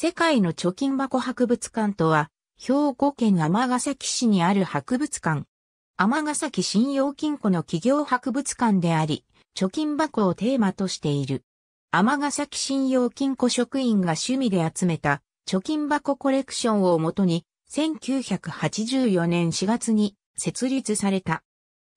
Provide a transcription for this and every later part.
世界の貯金箱博物館とは、兵庫県尼崎市にある博物館。尼崎信用金庫の企業博物館であり、貯金箱をテーマとしている。尼崎信用金庫職員が趣味で集めた貯金箱コレクションをもとに、1984年4月に設立された。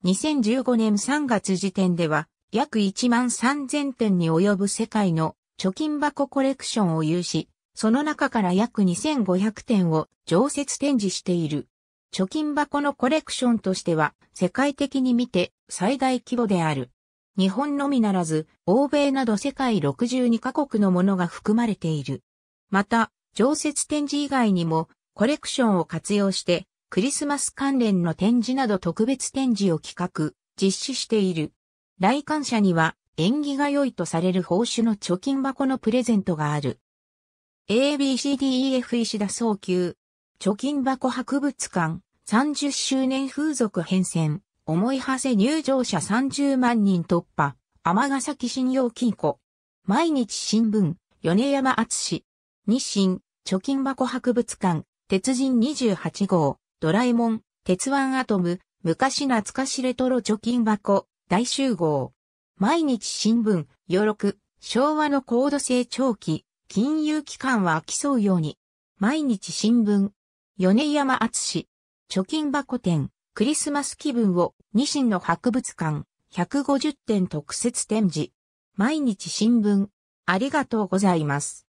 2015年3月時点では、約1万3000点に及ぶ世界の貯金箱コレクションを有し、その中から約2500点を常設展示している。貯金箱のコレクションとしては世界的に見て最大規模である。日本のみならず、欧米など世界62カ国のものが含まれている。また、常設展示以外にも、コレクションを活用して、クリスマス関連の展示など特別展示を企画、実施している。来館者には、縁起が良いとされる報酬の貯金箱のプレゼントがある。ABCDEF 石田早急。貯金箱博物館、30周年風俗変遷、思い馳せ入場者30万人突破、天崎信用金庫。毎日新聞、米山厚日清、貯金箱博物館、鉄人28号、ドラえもん、鉄腕アトム、昔懐かしレトロ貯金箱、大集合。毎日新聞、よろく、昭和の高度成長期、金融機関は競うように、毎日新聞、米山厚貯金箱店、クリスマス気分を、ニシンの博物館、150点特設展示、毎日新聞、ありがとうございます。